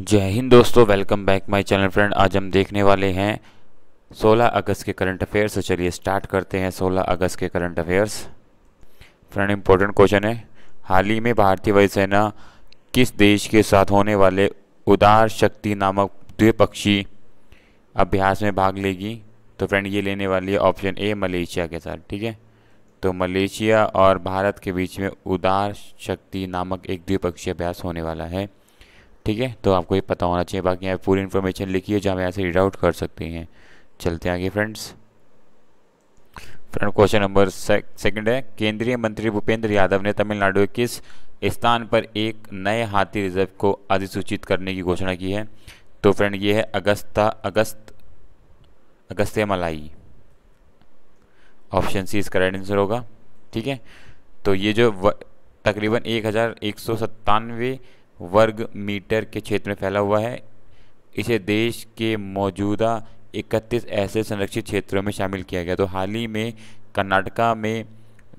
जय हिंद दोस्तों welcome back my channel friend आज हम देखने वाले हैं 16 अगस्त के करंट अफेयर्स तो चलिए स्टार्ट करते हैं 16 अगस्त के current affairs friend important question है हाल ही में भारतीय वायुसेना किस देश के साथ होने वाले उदार शक्ति नामक द्विपक्षीय अभ्यास में भाग लेगी तो फ्रेंड ये लेने वाली है ऑप्शन ए मलेशिया के साथ ठीक है तो मलेशिया और भारत के बीच में उदार शक्ति नामक एक द्विपक्षीय अभ्यास होने वाला है ठीक है तो आपको ये पता होना चाहिए बाकी यहाँ पूरी इन्फॉर्मेशन लिखी है जो हम यहाँ से रीड आउट कर सकते हैं चलते हैं आगे friends friend question number second है केंद्रीय मंत्री भूपेंद्र यादव ने तमिलनाडु के किस स्थान पर एक नए हाथी रिजर्व को अधिसूचित करने की घोषणा की है तो फ्रेंड ये है अगस्ता अगस्त अगस्त्य मलाई ऑप्शन सी इसका राइट आंसर होगा ठीक है तो ये जो तकरीबन एक हज़ार एक सौ सत्तानवे वर्ग मीटर के क्षेत्र में फैला हुआ है इसे देश के मौजूदा 31 ऐसे संरक्षित क्षेत्रों में शामिल किया गया तो हाल ही में कर्नाटका में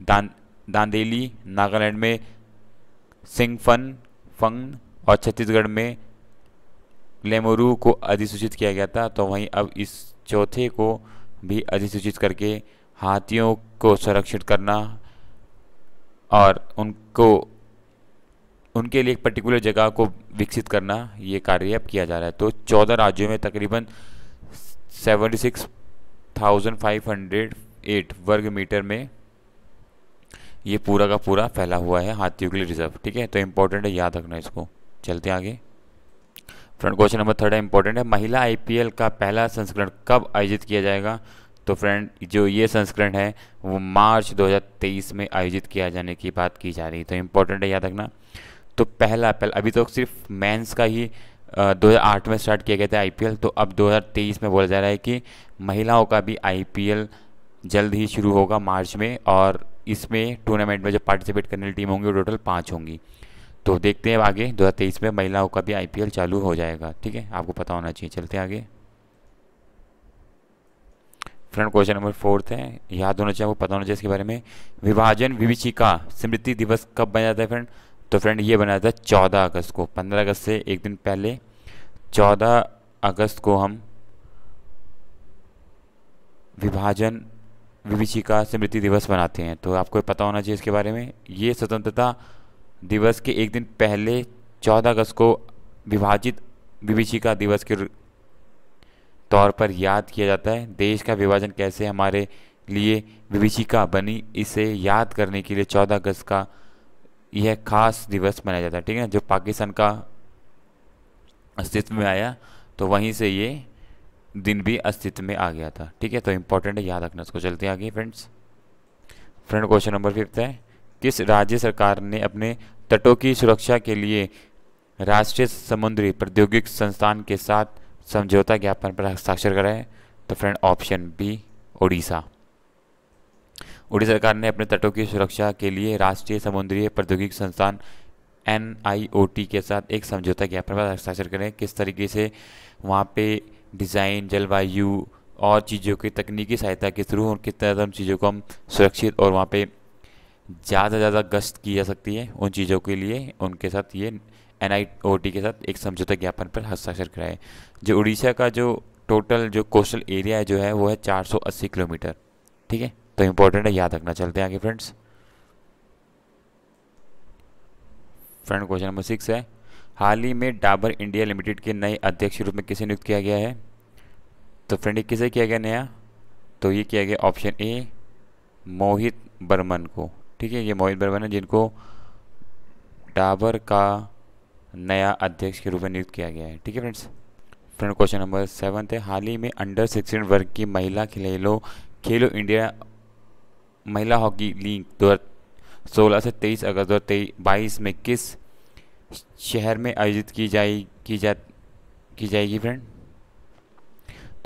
दान दांदेली नागालैंड में सिंगफन फंग और छत्तीसगढ़ में लेमोरू को अधिसूचित किया गया था तो वहीं अब इस चौथे को भी अधिसूचित करके हाथियों को संरक्षित करना और उनको उनके लिए एक पर्टिकुलर जगह को विकसित करना ये कार्य अब किया जा रहा है तो चौदह राज्यों में तकरीबन seventy six thousand five hundred eight वर्ग मीटर में ये पूरा का पूरा फैला हुआ है हाथियों के लिए रिजर्व ठीक है तो इम्पोर्टेंट है याद रखना इसको चलते आगे फ्रेंड क्वेश्चन नंबर थर्ड है इम्पोर्टेंट है महिला आईपीएल का पहला संस्करण कब आयोजित किया जाएगा तो फ्रेंड जो ये संस्करण है वो मार्च 2023 में आयोजित किया जाने की बात की जा रही है तो इम्पोर्टेंट है याद रखना तो पहला पहला अभी तो सिर्फ मेंस का ही दो हज़ार आठ में स्टार्ट किया गया था आईपीएल तो अब 2023 में बोला जा रहा है कि महिलाओं का भी आईपीएल जल्द ही शुरू होगा मार्च में और इसमें टूर्नामेंट में जो पार्टिसिपेट करने वाली टीम होंगी वो टोटल पाँच होंगी तो देखते हैं आगे 2023 में महिलाओं का भी आईपीएल चालू हो जाएगा ठीक है आपको पता होना चाहिए चलते आगे फ्रेंड क्वेश्चन नंबर फोर्थ है याद होना चाहिए आपको पता होना चाहिए इसके बारे में विभाजन विभिचिका स्मृति दिवस कब बना जाता है फ्रेंड तो फ्रेंड ये बनाया था चौदह अगस्त को पंद्रह अगस्त से एक दिन पहले चौदह अगस्त को हम विभाजन विभिषिका स्मृति दिवस मनाते हैं तो आपको पता होना चाहिए इसके बारे में ये स्वतंत्रता दिवस के एक दिन पहले चौदह अगस्त को विभाजित विभिषिका दिवस के तौर पर याद किया जाता है देश का विभाजन कैसे हमारे लिए विभिषिका बनी इसे याद करने के लिए चौदह अगस्त का यह खास दिवस मनाया जाता है ठीक है ना जो पाकिस्तान का अस्तित्व में आया तो वहीं से ये दिन भी अस्तित्व में आ गया था ठीक है तो इम्पोर्टेंट है याद रखना उसको चलते आगे friends friend question number fifth है किस राज्य सरकार ने अपने तटों की सुरक्षा के लिए राष्ट्रीय समुद्री प्रौद्योगिक संस्थान के साथ समझौता ज्ञापन पर हस्ताक्षर कराए तो फ्रेंड ऑप्शन बी ओडिशा उड़ी सरकार ने अपने तटों की सुरक्षा के लिए राष्ट्रीय समुद्री प्रौद्योगिकी संस्थान एन के साथ एक समझौता ज्ञापन पर हस्ताक्षर करें किस तरीके से वहाँ पे डिज़ाइन जलवायु और चीज़ों की तकनीकी सहायता के थ्रू और किस तरह से उन चीज़ों को हम सुरक्षित और वहाँ पे ज़्यादा से ज़्यादा गश्त की जा सकती है उन चीज़ों के लिए उनके साथ ये एन के साथ एक समझौता ज्ञापन पर हस्ताक्षर कराए जो उड़ीसा का जो टोटल जो कोस्टल एरिया है जो है वो है चार किलोमीटर ठीक है तो इम्पोर्टेंट है याद रखना चलते हैं आगे friends friend question number six है हाल ही में डाबर इंडिया लिमिटेड के नए अध्यक्ष के रूप में किसे नियुक्त किया गया है तो फ्रेंड ये किसे किया गया नया तो ये किया गया ऑप्शन ए मोहित बर्मन को ठीक है ये मोहित बर्मन है जिनको डाबर का नया अध्यक्ष के रूप में नियुक्त किया गया है ठीक है friends friend question number seven है हाल ही में अंडर सिक्सटीन वर्ग की महिला खिलेलो खेलो इंडिया महिला हॉकी लीग दो सोलह से तेईस अगस्त दो बाईस में किस शहर में आयोजित की जाए की जा की जाएगी फ्रेंड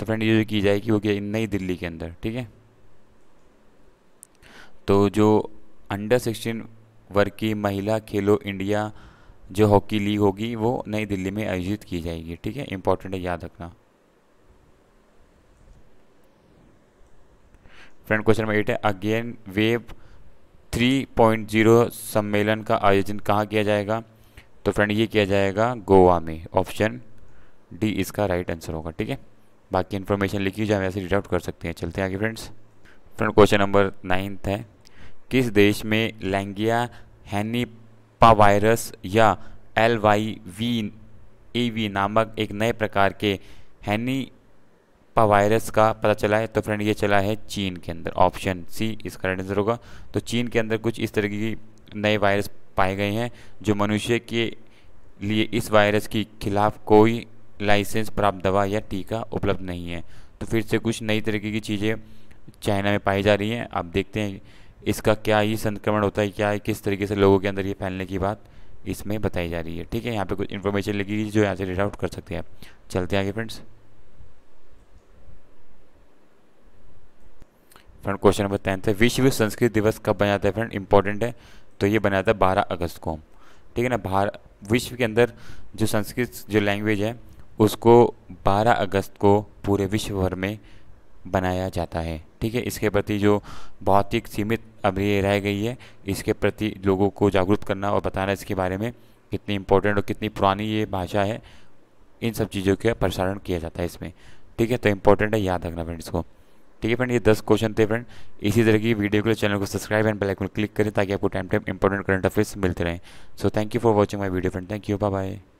तो फ्रेंड ये जो की जाएगी वो क्या नई दिल्ली के अंदर ठीक है तो जो अंडर सिक्सटीन वर्ग की महिला खेलो इंडिया जो हॉकी लीग होगी वो नई दिल्ली में आयोजित की जाएगी ठीक है इंपॉर्टेंट है याद रखना फ्रेंड क्वेश्चन नंबर एट है अगेन वेब 3.0 सम्मेलन का आयोजन कहाँ किया जाएगा तो फ्रेंड ये किया जाएगा गोवा में ऑप्शन डी इसका राइट आंसर होगा ठीक है बाकी इन्फॉर्मेशन लिखी जाए ऐसे रिडाउट कर सकते हैं चलते हैं आगे friends friend question number ninth है किस देश में लैंगिया पावायरस या L Y V A V नामक एक नए प्रकार के हैनी पा वायरस का पता चला है तो फ्रेंड ये चला है चीन के अंदर ऑप्शन सी इसका राइट आंसर होगा तो चीन के अंदर कुछ इस तरह की नए वायरस पाए गए हैं जो मनुष्य के लिए इस वायरस के खिलाफ कोई लाइसेंस प्राप्त दवा या टीका उपलब्ध नहीं है तो फिर से कुछ नई तरीके की चीज़ें चाइना में पाई जा रही हैं आप देखते हैं इसका क्या ये संक्रमण होता है क्या है किस तरीके से लोगों के अंदर ये फैलने की बात इसमें बताई जा रही है ठीक है यहाँ पे कुछ इन्फॉर्मेशन लगी जो यहाँ से रीड आउट कर सकते हैं आप चलते हैं आगे friends friend question number tenth है विश्व संस्कृत दिवस कब बना जाता है फ्रेंड इंपॉर्टेंट है तो ये बनाया है बारह अगस्त को ठीक है ना भारत विश्व के अंदर जो संस्कृत जो लैंग्वेज है उसको 12 अगस्त को पूरे विश्व भर में बनाया जाता है ठीक है इसके प्रति जो भौतिक सीमित अभी रह गई है इसके प्रति लोगों को जागरूक करना और बताना इसके बारे में कितनी इम्पोर्टेंट और कितनी पुरानी ये भाषा है इन सब चीज़ों का प्रसारण किया जाता है इसमें ठीक है तो इम्पोर्टेंट है याद रखना फ्रेंड्स को ठीक है फ्रेंड ये दस क्वेश्चन थे फ्रेंड इसी तरह की वीडियो के लिए चैनल को सब्सक्राइब एंड बेलाइकन क्लिक करें ताकि आपको time time important current affairs मिलते रहें so thank you for watching my video friend thank you bye bye